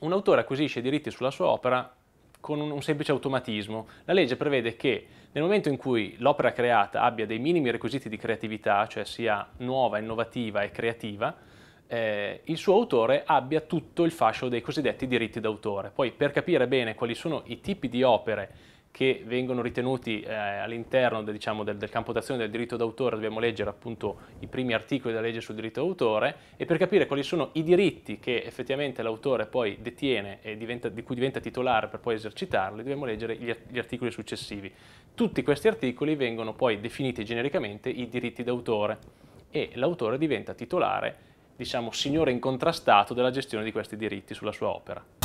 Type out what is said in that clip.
Un autore acquisisce i diritti sulla sua opera con un, semplice automatismo. La legge prevede che nel momento in cui l'opera creata abbia dei minimi requisiti di creatività, cioè sia nuova, innovativa e creativa, eh, il suo autore abbia tutto il fascio dei cosiddetti diritti d'autore. Poi per capire bene quali sono i tipi di opere che vengono ritenuti eh, all'interno de, diciamo, del, del, campo d'azione del diritto d'autore, dobbiamo leggere appunto i primi articoli della legge sul diritto d'autore e per capire quali sono i diritti che effettivamente l'autore poi detiene e diventa, di cui diventa titolare per poi esercitarli, dobbiamo leggere gli, gli articoli successivi. Tutti questi articoli vengono poi definiti genericamente i diritti d'autore e l'autore diventa titolare, diciamo, signore incontrastato della gestione di questi diritti sulla sua opera.